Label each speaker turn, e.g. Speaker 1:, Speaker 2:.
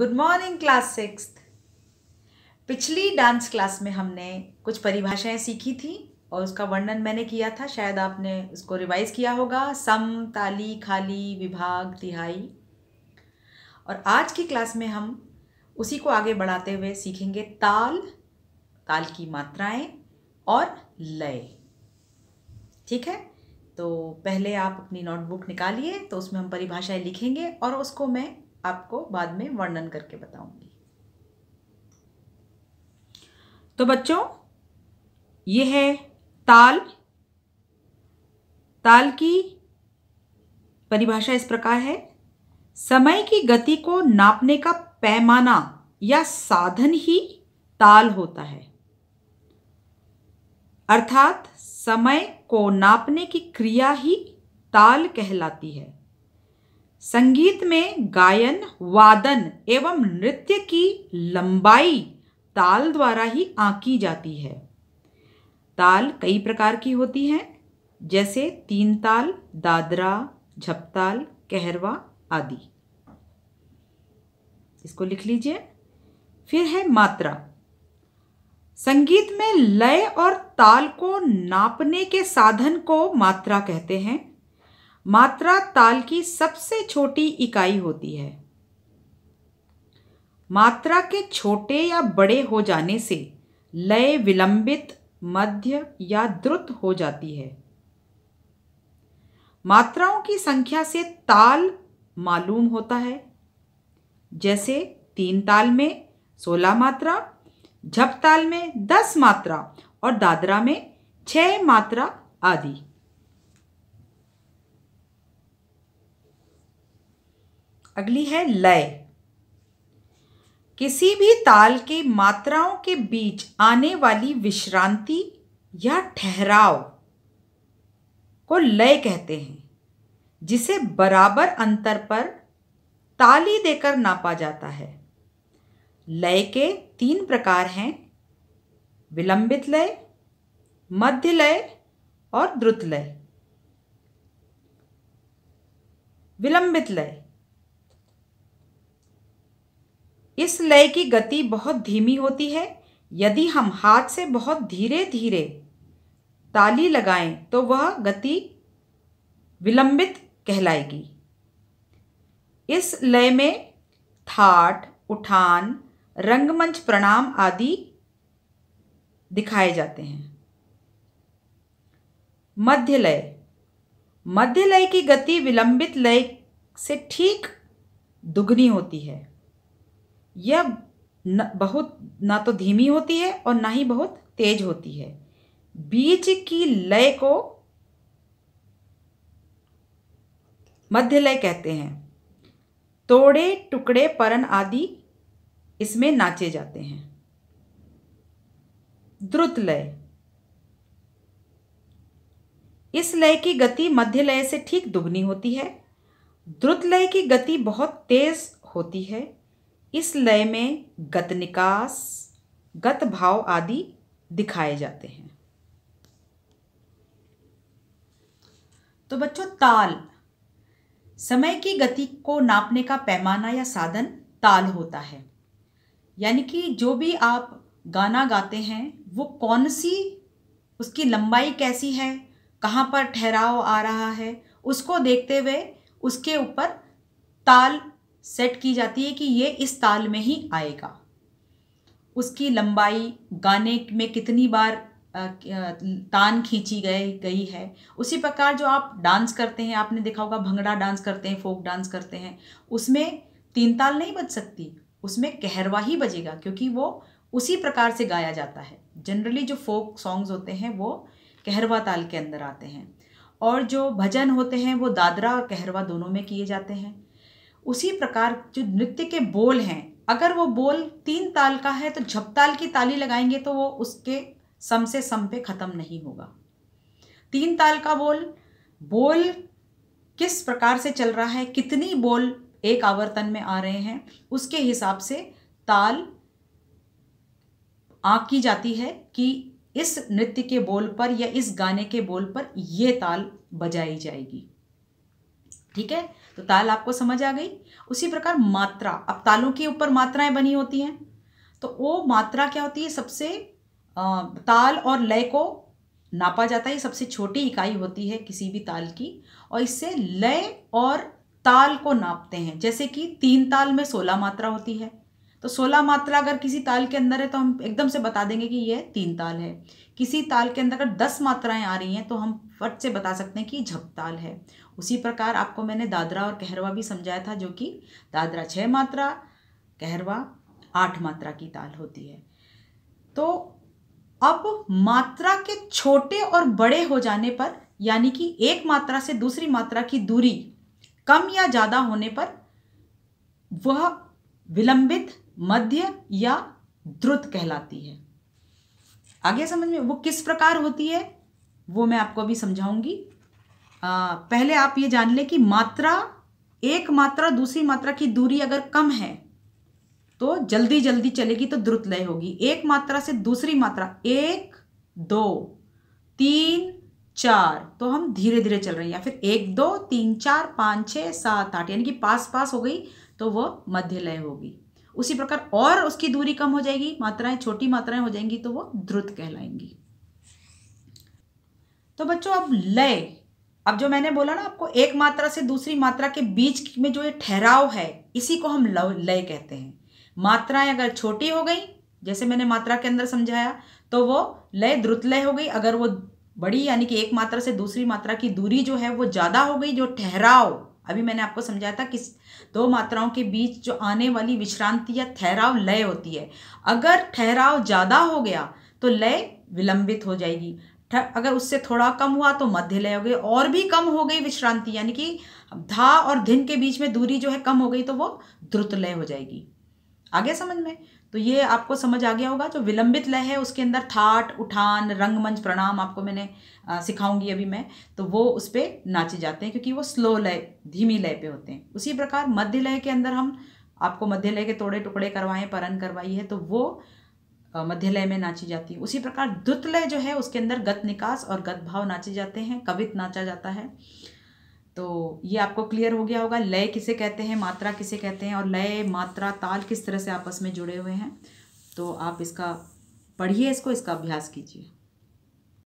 Speaker 1: good morning class six पिछली dance class में हमने कुछ परिभाषाएं सीखी थी और उसका वर्णन मैंने किया था शायद आपने उसको रिवाइज किया होगा सम ताली खाली विभाग तिहाई और आज की क्लास में हम उसी को आगे बढ़ाते हुए सीखेंगे ताल ताल की मात्राएं और लय ठीक है तो पहले आप अपनी नोटबुक निकालिए तो उसमें हम परिभाषाएं लिखेंगे और उसको मैं आपको बाद में वर्णन करके बताऊंगी तो बच्चों ये है ताल ताल की परिभाषा इस प्रकार है समय की गति को नापने का पैमाना या साधन ही ताल होता है अर्थात समय को नापने की क्रिया ही ताल कहलाती है संगीत में गायन वादन एवं नृत्य की लंबाई ताल द्वारा ही आंकी जाती है ताल कई प्रकार की होती हैं जैसे तीन ताल दादरा झपताल कहरवा आदि इसको लिख लीजिए फिर है मात्रा संगीत में लय और ताल को नापने के साधन को मात्रा कहते हैं मात्रा ताल की सबसे छोटी इकाई होती है मात्रा के छोटे या बड़े हो जाने से लय विलंबित मध्य या द्रुत हो जाती है मात्राओं की संख्या से ताल मालूम होता है जैसे तीन ताल में सोलह मात्रा झप ताल में दस मात्रा और दादरा में छह मात्रा आदि अगली है लय किसी भी ताल के मात्राओं के बीच आने वाली विश्रांति या ठहराव को लय कहते हैं जिसे बराबर अंतर पर ताली देकर नापा जाता है लय के तीन प्रकार हैं विलंबित लय मध्य लय और द्रुत लय विलंबित लय इस लय की गति बहुत धीमी होती है यदि हम हाथ से बहुत धीरे धीरे ताली लगाएं तो वह गति विलंबित कहलाएगी इस लय में थाट उठान रंगमंच प्रणाम आदि दिखाए जाते हैं मध्य लय मध्य लय की गति विलंबित लय से ठीक दुगनी होती है यह न, बहुत ना तो धीमी होती है और ना ही बहुत तेज होती है बीज की लय को मध्य लय कहते हैं तोड़े टुकड़े परन आदि इसमें नाचे जाते हैं द्रुत लय इस लय की गति मध्य लय से ठीक दुगनी होती है द्रुत लय की गति बहुत तेज होती है इस लय में गत निकास गत भाव आदि दिखाए जाते हैं तो बच्चों ताल समय की गति को नापने का पैमाना या साधन ताल होता है यानी कि जो भी आप गाना गाते हैं वो कौन सी उसकी लंबाई कैसी है कहाँ पर ठहराव आ रहा है उसको देखते हुए उसके ऊपर ताल सेट की जाती है कि ये इस ताल में ही आएगा उसकी लंबाई गाने में कितनी बार तान खींची गए गई है उसी प्रकार जो आप डांस करते हैं आपने देखा होगा भंगड़ा डांस करते हैं फोक डांस करते हैं उसमें तीन ताल नहीं बज सकती उसमें कहरवा ही बजेगा क्योंकि वो उसी प्रकार से गाया जाता है जनरली जो फोक सॉन्ग्स होते हैं वो कहरवा ताल के अंदर आते हैं और जो भजन होते हैं वो दादरा और कहरवा दोनों में किए जाते हैं उसी प्रकार जो नृत्य के बोल हैं अगर वो बोल तीन ताल का है तो झपताल की ताली लगाएंगे तो वो उसके सम से सम पे ख़त्म नहीं होगा तीन ताल का बोल बोल किस प्रकार से चल रहा है कितनी बोल एक आवर्तन में आ रहे हैं उसके हिसाब से ताल की जाती है कि इस नृत्य के बोल पर या इस गाने के बोल पर ये ताल बजाई जाएगी ठीक है तो ताल आपको समझ आ गई उसी प्रकार मात्रा अब तालों के ऊपर मात्राएं बनी होती हैं तो वो मात्रा क्या होती है सबसे ताल और लय को नापा जाता है सबसे छोटी इकाई होती है किसी भी ताल की और इससे लय और ताल को नापते हैं जैसे कि तीन ताल में सोलह मात्रा होती है तो सोलह मात्रा अगर किसी ताल के अंदर है तो हम एकदम से बता देंगे कि यह तीन ताल है किसी ताल के अंदर अगर दस मात्राएं आ रही हैं तो हम फट से बता सकते हैं कि झपताल है उसी प्रकार आपको मैंने दादरा और कहरवा भी समझाया था जो कि दादरा छः मात्रा कहरवा आठ मात्रा की ताल होती है तो अब मात्रा के छोटे और बड़े हो जाने पर यानी कि एक मात्रा से दूसरी मात्रा की दूरी कम या ज़्यादा होने पर वह विलंबित मध्य या द्रुत कहलाती है आगे समझ में वो किस प्रकार होती है वो मैं आपको अभी समझाऊंगी पहले आप ये जान लें कि मात्रा एक मात्रा दूसरी मात्रा की दूरी अगर कम है तो जल्दी जल्दी चलेगी तो द्रुत लय होगी एक मात्रा से दूसरी मात्रा एक दो तीन चार तो हम धीरे धीरे चल रहे हैं या फिर एक दो तीन चार पाँच छः सात आठ यानी कि पास पास हो गई तो वो मध्य लय होगी उसी प्रकार और उसकी दूरी कम हो जाएगी मात्राएं छोटी मात्राएं हो जाएंगी तो वो द्रुत कहलाएंगी तो बच्चों अब लय अब जो मैंने बोला ना आपको एक मात्रा से दूसरी मात्रा के बीच में जो ये ठहराव है इसी को हम लव लय कहते हैं मात्राएं अगर छोटी हो गई जैसे मैंने मात्रा के अंदर समझाया तो वो लय द्रुत लय हो गई अगर वो बड़ी यानी कि एक मात्रा से दूसरी मात्रा की दूरी जो है वो ज़्यादा हो गई जो ठहराव अभी मैंने आपको समझाया था किस दो मात्राओं के बीच जो आने वाली विश्रांति या ठहराव लय होती है अगर ठहराव ज़्यादा हो गया तो लय विलंबित हो जाएगी अगर उससे थोड़ा कम हुआ तो मध्य लय हो गई और भी कम हो गई विश्रांति यानी कि धा और धिन के बीच में दूरी जो है कम हो गई तो वो द्रुत लय हो जाएगी आगे समझ में तो ये आपको समझ आ गया होगा जो विलंबित लय है उसके अंदर थाट उठान रंगमंच प्रणाम आपको मैंने सिखाऊंगी अभी मैं तो वो उस पर नाचे जाते हैं क्योंकि वो स्लो लय धीमी लय पे होते हैं उसी प्रकार मध्य लय के अंदर हम आपको मध्य लय के तोड़े टुकड़े करवाएं परन करवाई है तो वो मध्य लय में नाची जाती है उसी प्रकार द्रुत लय जो है उसके अंदर गत निकास और गत भाव नाचे जाते हैं कवित नाचा जाता है तो ये आपको क्लियर हो गया होगा लय किसे कहते हैं मात्रा किसे कहते हैं और लय मात्रा ताल किस तरह से आपस में जुड़े हुए हैं तो आप इसका पढ़िए इसको इसका अभ्यास कीजिए